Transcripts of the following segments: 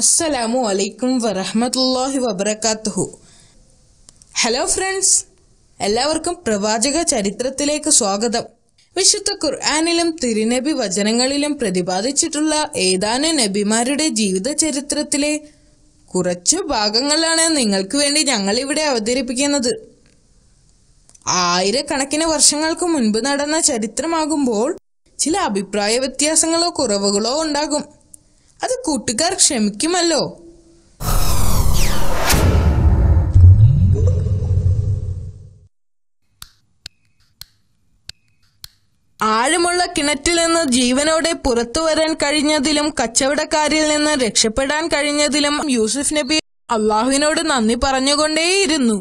അസ്സലാമു അലൈക്കും വറഹമത്തല്ലാഹി വബർക്കാത്തുഹു ഹലോ ഫ്രണ്ട്സ് എല്ലാവർക്കും പ്രവാചക ചരിത്രത്തിലേക്ക് സ്വാഗതം വിശുദ്ധ ഖുർആാനിലും തിരുനബി വചനങ്ങളിലും പ്രതിപാദിച്ചിട്ടുള്ള ഏതാനും നബിമാരുടെ ജീവിത ചരിത്രത്തിലെ കുറച്ച് ഭാഗങ്ങളാണ് നിങ്ങൾക്ക് വേണ്ടി ഞങ്ങൾ ഇവിടെ അവതരിപ്പിക്കുന്നത് ആയിരക്കണക്കിന് വർഷങ്ങൾക്ക് മുൻപ് നടന്ന ചരിത്രമാകുമ്പോൾ ചില അഭിപ്രായ വ്യത്യാസങ്ങളോ കുറവുകളോ ഉണ്ടാകും അത് കൂട്ടുകാർ ക്ഷമിക്കുമല്ലോ ആഴമുള്ള കിണറ്റിൽ നിന്ന് ജീവനോടെ പുറത്തു വരാൻ കഴിഞ്ഞതിലും കച്ചവടക്കാരിൽ നിന്ന് രക്ഷപ്പെടാൻ കഴിഞ്ഞതിലും യൂസുഫ് നബി അള്ളാഹുവിനോട് നന്ദി പറഞ്ഞുകൊണ്ടേയിരുന്നു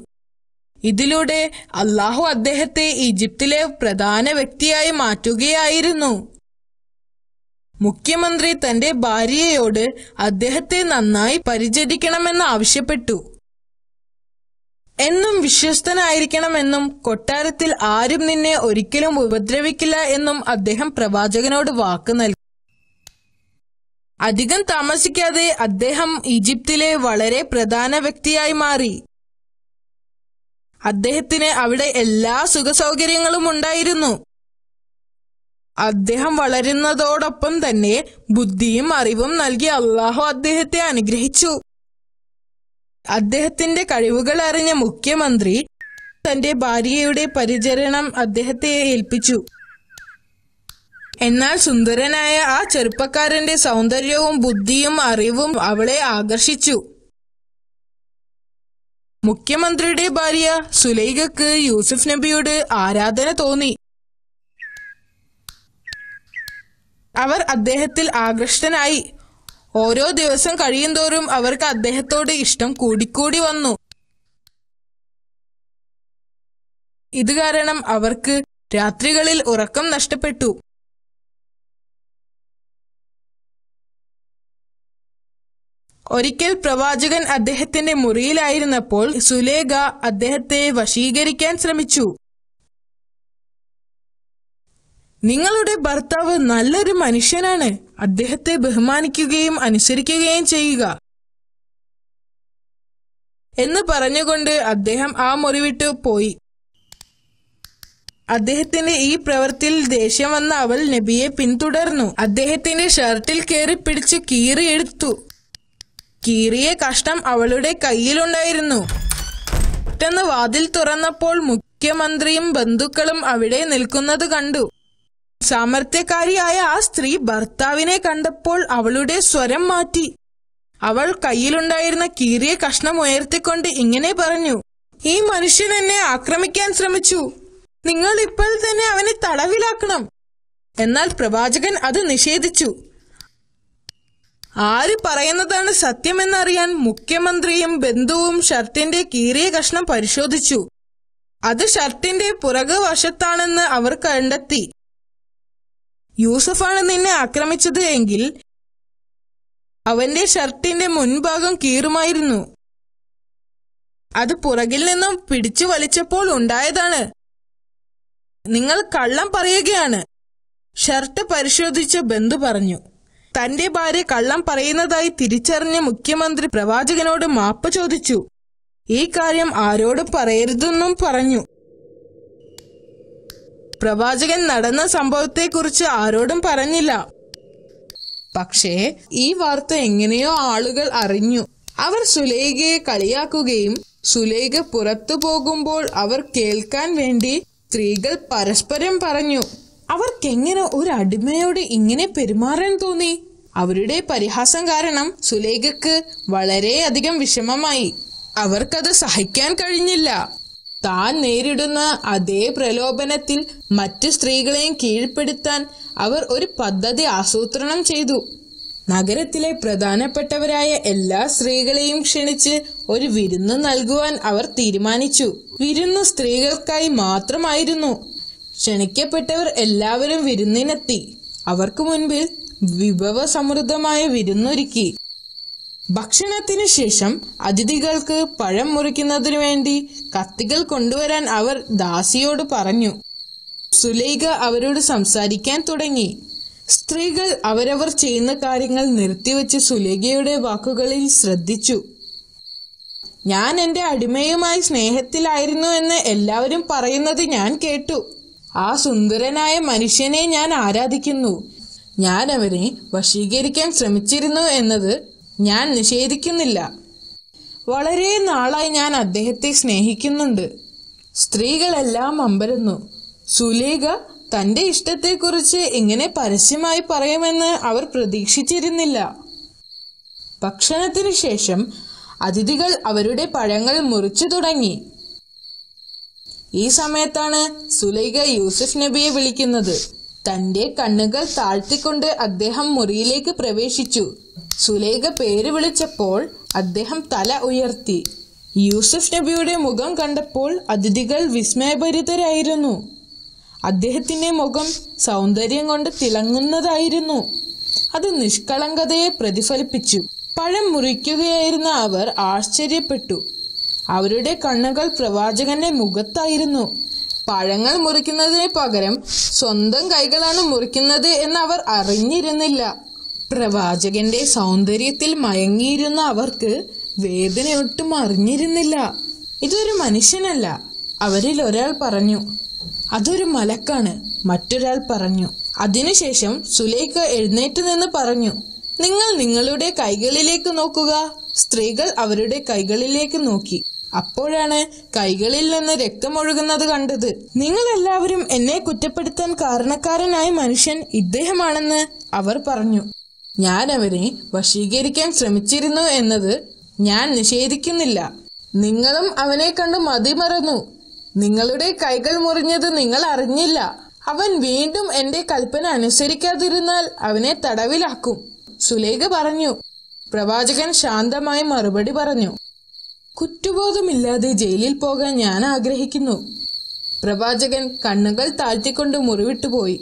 ഇതിലൂടെ അള്ളാഹു അദ്ദേഹത്തെ ഈജിപ്തിലെ പ്രധാന വ്യക്തിയായി മാറ്റുകയായിരുന്നു മുഖ്യമന്ത്രി തന്റെ ഭാര്യയോട് അദ്ദേഹത്തെ നന്നായി പരിചരിക്കണമെന്ന് ആവശ്യപ്പെട്ടു എന്നും വിശ്വസ്തനായിരിക്കണമെന്നും കൊട്ടാരത്തിൽ ആരും നിന്നെ ഒരിക്കലും ഉപദ്രവിക്കില്ല എന്നും അദ്ദേഹം പ്രവാചകനോട് വാക്ക് നൽകി അധികം താമസിക്കാതെ അദ്ദേഹം ഈജിപ്തിലെ വളരെ പ്രധാന വ്യക്തിയായി മാറി അദ്ദേഹത്തിന് അവിടെ എല്ലാ സുഖസൗകര്യങ്ങളും ഉണ്ടായിരുന്നു അദ്ദേഹം വളരുന്നതോടൊപ്പം തന്നെ ബുദ്ധിയും അറിവും നൽകി അള്ളാഹു അദ്ദേഹത്തെ അനുഗ്രഹിച്ചു അദ്ദേഹത്തിന്റെ കഴിവുകൾ അറിഞ്ഞ മുഖ്യമന്ത്രി തന്റെ ഭാര്യയുടെ പരിചരണം അദ്ദേഹത്തെ ഏൽപ്പിച്ചു എന്നാൽ സുന്ദരനായ ആ ചെറുപ്പക്കാരന്റെ സൗന്ദര്യവും ബുദ്ധിയും അറിവും അവളെ ആകർഷിച്ചു മുഖ്യമന്ത്രിയുടെ ഭാര്യ സുലൈഖക്ക് യൂസുഫ് നബിയോട് ആരാധന തോന്നി അവർ അദ്ദേഹത്തിൽ ആകൃഷ്ടനായി ഓരോ ദിവസം കഴിയുന്തോറും അവർക്ക് അദ്ദേഹത്തോട് ഇഷ്ടം കൂടിക്കൂടി വന്നു ഇത് കാരണം അവർക്ക് രാത്രികളിൽ ഉറക്കം നഷ്ടപ്പെട്ടു ഒരിക്കൽ പ്രവാചകൻ അദ്ദേഹത്തിന്റെ മുറിയിലായിരുന്നപ്പോൾ സുലേഖ അദ്ദേഹത്തെ വശീകരിക്കാൻ ശ്രമിച്ചു നിങ്ങളുടെ ഭർത്താവ് നല്ലൊരു മനുഷ്യനാണ് അദ്ദേഹത്തെ ബഹുമാനിക്കുകയും അനുസരിക്കുകയും ചെയ്യുക എന്ന് പറഞ്ഞുകൊണ്ട് അദ്ദേഹം ആ മുറിവിട്ട് പോയി അദ്ദേഹത്തിന്റെ ഈ പ്രവൃത്തിയിൽ ദേഷ്യം വന്ന അവൾ നബിയെ പിന്തുടർന്നു അദ്ദേഹത്തിന്റെ ഷർട്ടിൽ കയറി പിടിച്ച് കീറിയെടുത്തു കീറിയ കഷ്ണം അവളുടെ കയ്യിലുണ്ടായിരുന്നു പെട്ടെന്ന് വാതിൽ തുറന്നപ്പോൾ മുഖ്യമന്ത്രിയും ബന്ധുക്കളും അവിടെ നിൽക്കുന്നത് കണ്ടു സാമർഥ്യക്കാരിയായ ആ സ്ത്രീ ഭർത്താവിനെ കണ്ടപ്പോൾ അവളുടെ സ്വരം മാറ്റി അവൾ കയ്യിലുണ്ടായിരുന്ന കീറിയ കഷ്ണം ഉയർത്തിക്കൊണ്ട് ഇങ്ങനെ പറഞ്ഞു ഈ മനുഷ്യൻ എന്നെ ആക്രമിക്കാൻ ശ്രമിച്ചു നിങ്ങൾ ഇപ്പോൾ തന്നെ അവനെ തടവിലാക്കണം എന്നാൽ പ്രവാചകൻ അത് നിഷേധിച്ചു ആര് പറയുന്നതാണ് സത്യമെന്നറിയാൻ മുഖ്യമന്ത്രിയും ബന്ധുവും ഷർട്ടിന്റെ കീറിയ കഷ്ണം പരിശോധിച്ചു അത് ഷർട്ടിന്റെ പുറകുവശത്താണെന്ന് അവർ കണ്ടെത്തി യൂസഫാണ് നിന്നെ ആക്രമിച്ചത് എങ്കിൽ അവന്റെ ഷർട്ടിന്റെ മുൻഭാഗം കീറുമായിരുന്നു അത് പുറകിൽ നിന്നും പിടിച്ചു വലിച്ചപ്പോൾ ഉണ്ടായതാണ് നിങ്ങൾ കള്ളം പറയുകയാണ് ഷർട്ട് പരിശോധിച്ച ബന്ധു പറഞ്ഞു തന്റെ ഭാര്യ കള്ളം പറയുന്നതായി തിരിച്ചറിഞ്ഞ മുഖ്യമന്ത്രി പ്രവാചകനോട് മാപ്പ് ചോദിച്ചു ഈ കാര്യം ആരോടും പറയരുതെന്നും പറഞ്ഞു പ്രവാചകൻ നടന്ന സംഭവത്തെക്കുറിച്ച് ആരോടും പറഞ്ഞില്ല പക്ഷേ ഈ വാർത്ത എങ്ങനെയോ ആളുകൾ അറിഞ്ഞു അവർ സുലൈഖയെ കളിയാക്കുകയും സുലൈഖ പുറത്തു പോകുമ്പോൾ അവർ കേൾക്കാൻ വേണ്ടി സ്ത്രീകൾ പരസ്പരം പറഞ്ഞു അവർക്കെങ്ങനെ ഒരു അടിമയോട് ഇങ്ങനെ പെരുമാറാൻ തോന്നി അവരുടെ പരിഹാസം കാരണം സുലൈഖക്ക് വളരെയധികം വിഷമമായി അവർക്കത് സഹിക്കാൻ കഴിഞ്ഞില്ല താൻ നേരിടുന്ന അതേ പ്രലോഭനത്തിൽ മറ്റു സ്ത്രീകളെയും കീഴ്പ്പെടുത്താൻ അവർ ഒരു പദ്ധതി ആസൂത്രണം ചെയ്തു നഗരത്തിലെ പ്രധാനപ്പെട്ടവരായ എല്ലാ സ്ത്രീകളെയും ക്ഷണിച്ച് ഒരു വിരുന്ന് നൽകുവാൻ അവർ തീരുമാനിച്ചു വിരുന്ന് സ്ത്രീകൾക്കായി മാത്രമായിരുന്നു ക്ഷണിക്കപ്പെട്ടവർ എല്ലാവരും വിരുന്നിനെത്തി അവർക്ക് മുൻപിൽ വിഭവ സമൃദ്ധമായ വിരുന്നൊരുക്കി ഭക്ഷണത്തിനു ശേഷം അതിഥികൾക്ക് പഴം മുറിക്കുന്നതിനു വേണ്ടി കത്തികൾ കൊണ്ടുവരാൻ അവർ ദാസിയോട് പറഞ്ഞു സുലൈഖ അവരോട് സംസാരിക്കാൻ തുടങ്ങി സ്ത്രീകൾ അവരവർ ചെയ്യുന്ന കാര്യങ്ങൾ നിർത്തിവെച്ച് സുലേഖയുടെ വാക്കുകളിൽ ശ്രദ്ധിച്ചു ഞാൻ എൻ്റെ അടിമയുമായി സ്നേഹത്തിലായിരുന്നു എന്ന് എല്ലാവരും പറയുന്നത് ഞാൻ കേട്ടു ആ സുന്ദരനായ മനുഷ്യനെ ഞാൻ ആരാധിക്കുന്നു ഞാൻ അവരെ വശീകരിക്കാൻ ശ്രമിച്ചിരുന്നു എന്നത് ഞാൻ നിഷേധിക്കുന്നില്ല വളരെ നാളായി ഞാൻ അദ്ദേഹത്തെ സ്നേഹിക്കുന്നുണ്ട് സ്ത്രീകളെല്ലാം അമ്പരന്നു സുലേഖ തന്റെ ഇഷ്ടത്തെക്കുറിച്ച് ഇങ്ങനെ പരസ്യമായി പറയുമെന്ന് അവർ പ്രതീക്ഷിച്ചിരുന്നില്ല ഭക്ഷണത്തിനു ശേഷം അതിഥികൾ അവരുടെ പഴങ്ങൾ മുറിച്ചു തുടങ്ങി ഈ സമയത്താണ് സുലൈഖ യൂസുഫ് നബിയെ വിളിക്കുന്നത് തന്റെ കണ്ണുകൾ താഴ്ത്തിക്കൊണ്ട് അദ്ദേഹം മുറിയിലേക്ക് പ്രവേശിച്ചു സുലേഖ പേര് വിളിച്ചപ്പോൾ അദ്ദേഹം തല ഉയർത്തി യൂസഫ് നബിയുടെ മുഖം കണ്ടപ്പോൾ അതിഥികൾ വിസ്മയഭരിതരായിരുന്നു അദ്ദേഹത്തിന്റെ മുഖം സൗന്ദര്യം കൊണ്ട് തിളങ്ങുന്നതായിരുന്നു അത് നിഷ്കളങ്കതയെ പ്രതിഫലിപ്പിച്ചു പഴം മുറിക്കുകയായിരുന്ന അവർ ആശ്ചര്യപ്പെട്ടു അവരുടെ കണ്ണുകൾ പ്രവാചകന്റെ മുഖത്തായിരുന്നു പഴങ്ങൾ മുറിക്കുന്നതിന് പകരം സ്വന്തം കൈകളാണ് മുറിക്കുന്നത് എന്ന് അവർ അറിഞ്ഞിരുന്നില്ല പ്രവാചകന്റെ സൗന്ദര്യത്തിൽ മയങ്ങിയിരുന്ന അവർക്ക് വേദനയൊട്ടും അറിഞ്ഞിരുന്നില്ല ഇതൊരു മനുഷ്യനല്ല അവരിൽ ഒരാൾ പറഞ്ഞു അതൊരു മലക്കാണ് മറ്റൊരാൾ പറഞ്ഞു അതിനുശേഷം സുലേഖ എഴുന്നേറ്റ് നിന്ന് പറഞ്ഞു നിങ്ങൾ നിങ്ങളുടെ കൈകളിലേക്ക് നോക്കുക സ്ത്രീകൾ അവരുടെ കൈകളിലേക്ക് നോക്കി അപ്പോഴാണ് കൈകളിൽ നിന്ന് രക്തമൊഴുകുന്നത് കണ്ടത് നിങ്ങൾ എല്ലാവരും എന്നെ കുറ്റപ്പെടുത്താൻ കാരണക്കാരനായ മനുഷ്യൻ ഇദ്ദേഹമാണെന്ന് അവർ പറഞ്ഞു ഞാൻ അവരെ വശീകരിക്കാൻ ശ്രമിച്ചിരുന്നു എന്നത് ഞാൻ നിഷേധിക്കുന്നില്ല നിങ്ങളും അവനെ കണ്ട് മതിമറന്നു നിങ്ങളുടെ കൈകൾ മുറിഞ്ഞത് നിങ്ങൾ അറിഞ്ഞില്ല അവൻ വീണ്ടും എന്റെ കൽപ്പന അനുസരിക്കാതിരുന്നാൽ അവനെ തടവിലാക്കും സുലേഖ പറഞ്ഞു പ്രവാചകൻ ശാന്തമായി മറുപടി പറഞ്ഞു കുറ്റബോധമില്ലാതെ ജയിലിൽ പോകാൻ ഞാൻ ആഗ്രഹിക്കുന്നു പ്രവാചകൻ കണ്ണുകൾ താഴ്ത്തിക്കൊണ്ട് മുറിവിട്ടുപോയി